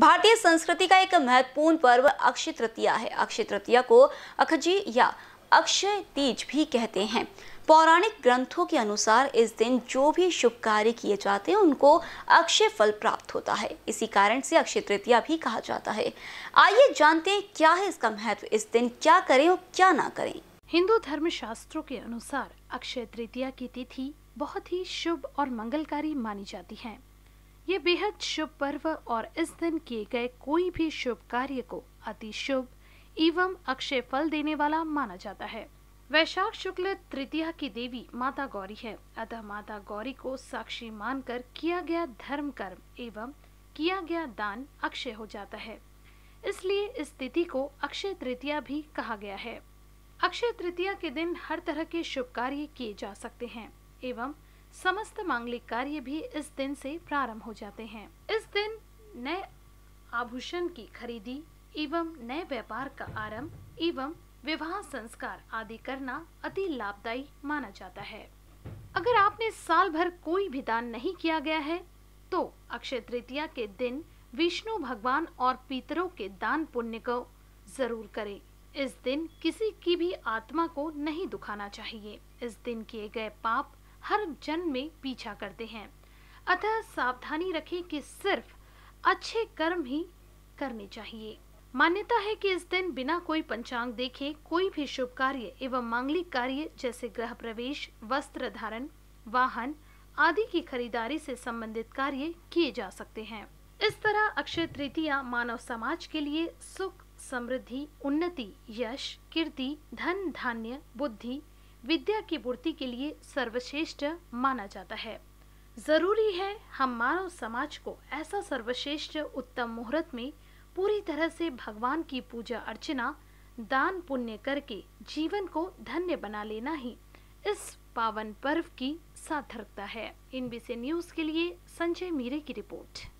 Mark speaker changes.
Speaker 1: भारतीय संस्कृति का एक महत्वपूर्ण पर्व अक्षय तृतीया है अक्षय तृतीया को अखजी या अक्षय तीज भी कहते हैं पौराणिक ग्रंथों के अनुसार इस दिन जो भी शुभ कार्य किए जाते हैं उनको अक्षय फल प्राप्त होता है इसी कारण से अक्षय तृतीया भी कहा जाता है आइए जानते हैं क्या है इसका महत्व इस दिन क्या करें और क्या ना करें
Speaker 2: हिंदू धर्म शास्त्रों के अनुसार अक्षय तृतीया की तिथि बहुत ही शुभ और मंगलकारी मानी जाती है ये बेहद शुभ पर्व और इस दिन किए गए कोई भी शुभ कार्य को अति शुभ एवं अक्षय फल देने वाला माना जाता है वैशाख शुक्ल तृतीया की देवी माता गौरी है अतः माता गौरी को साक्षी मानकर किया गया धर्म कर्म एवं किया गया दान अक्षय हो जाता है इसलिए इस तिथि को अक्षय तृतीया भी कहा गया है अक्षय तृतीया के दिन हर तरह के शुभ कार्य किए जा सकते हैं एवं समस्त मांगलिक कार्य भी इस दिन से प्रारंभ हो जाते हैं इस दिन नए आभूषण की खरीदी एवं नए व्यापार का आरंभ एवं विवाह संस्कार आदि करना अति लाभदायी माना जाता है अगर आपने साल भर कोई भी दान नहीं किया गया है तो अक्षय तृतीया के दिन विष्णु भगवान और पितरों के दान पुण्य को जरूर करें इस दिन किसी की भी आत्मा को नहीं दुखाना चाहिए इस दिन किए गए पाप हर जन में पीछा करते हैं अतः सावधानी रखें कि सिर्फ अच्छे कर्म ही करने चाहिए मान्यता है कि इस दिन बिना कोई पंचांग देखे कोई भी शुभ कार्य एवं मांगलिक कार्य जैसे ग्रह प्रवेश वस्त्र धारण वाहन आदि की खरीदारी से संबंधित कार्य किए जा सकते हैं इस तरह अक्षय तृतीया मानव समाज के लिए सुख समृद्धि उन्नति यश कीर्ति धन धान्य बुद्धि विद्या की पूर्ति के लिए सर्वश्रेष्ठ माना जाता है जरूरी है हम मानव समाज को ऐसा सर्वश्रेष्ठ उत्तम मुहूर्त में पूरी तरह से भगवान की पूजा अर्चना दान पुण्य करके जीवन को धन्य बना लेना ही इस पावन पर्व की सार्थकता है इन बीसी न्यूज के लिए संजय मीरे की रिपोर्ट